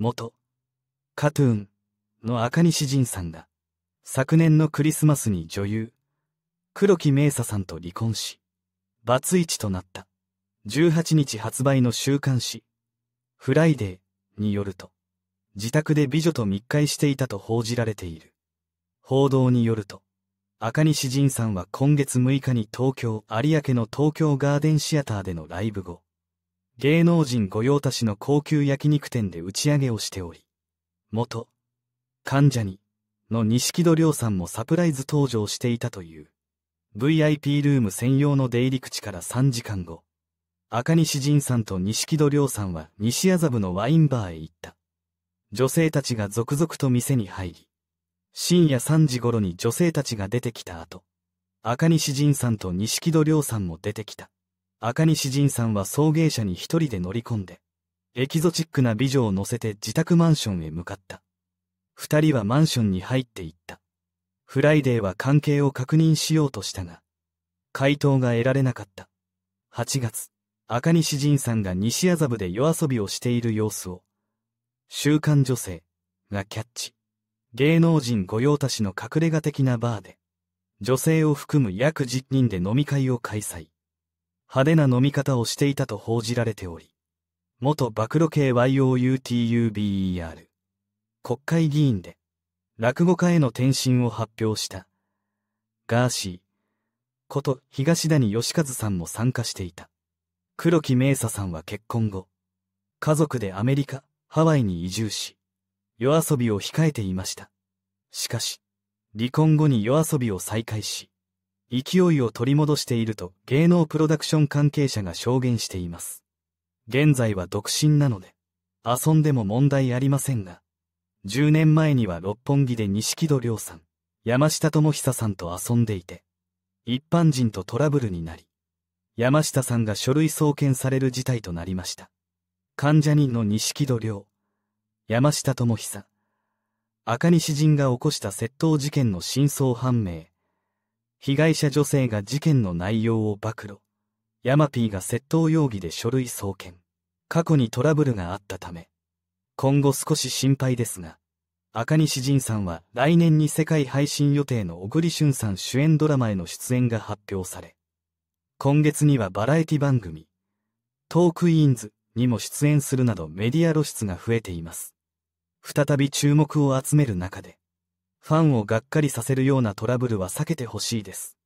元、カトゥーンの赤西仁さんが、昨年のクリスマスに女優、黒木イサさんと離婚し、バツイチとなった。18日発売の週刊誌、フライデーによると、自宅で美女と密会していたと報じられている。報道によると、赤西仁さんは今月6日に東京有明の東京ガーデンシアターでのライブ後、芸能人御用達の高級焼肉店で打ち上げをしており、元、患者に、の錦戸亮さんもサプライズ登場していたという、VIP ルーム専用の出入り口から3時間後、赤西仁さんと錦戸亮さんは西麻布のワインバーへ行った。女性たちが続々と店に入り、深夜3時頃に女性たちが出てきた後、赤西仁さんと錦戸亮さんも出てきた。赤西仁さんは送迎車に一人で乗り込んで、エキゾチックな美女を乗せて自宅マンションへ向かった。二人はマンションに入っていった。フライデーは関係を確認しようとしたが、回答が得られなかった。8月、赤西仁さんが西麻布で夜遊びをしている様子を、週刊女性がキャッチ。芸能人御用達の隠れ家的なバーで、女性を含む約10人で飲み会を開催。派手な飲み方をしていたと報じられており、元暴露系 YOUTUBER、国会議員で、落語家への転身を発表した、ガーシー、こと東谷義和さんも参加していた。黒木明沙さんは結婚後、家族でアメリカ、ハワイに移住し、夜遊びを控えていました。しかし、離婚後に夜遊びを再開し、勢いを取り戻していると芸能プロダクション関係者が証言しています。現在は独身なので、遊んでも問題ありませんが、10年前には六本木で錦戸亮さん、山下智久さんと遊んでいて、一般人とトラブルになり、山下さんが書類送検される事態となりました。患者人の錦戸亮、山下智久、赤西人が起こした窃盗事件の真相判明、被害者女性が事件の内容を暴露。ヤマピーが窃盗容疑で書類送検。過去にトラブルがあったため、今後少し心配ですが、赤西仁さんは来年に世界配信予定の小栗旬さん主演ドラマへの出演が発表され、今月にはバラエティ番組、トークイーンズにも出演するなどメディア露出が増えています。再び注目を集める中で、ファンをがっかりさせるようなトラブルは避けてほしいです。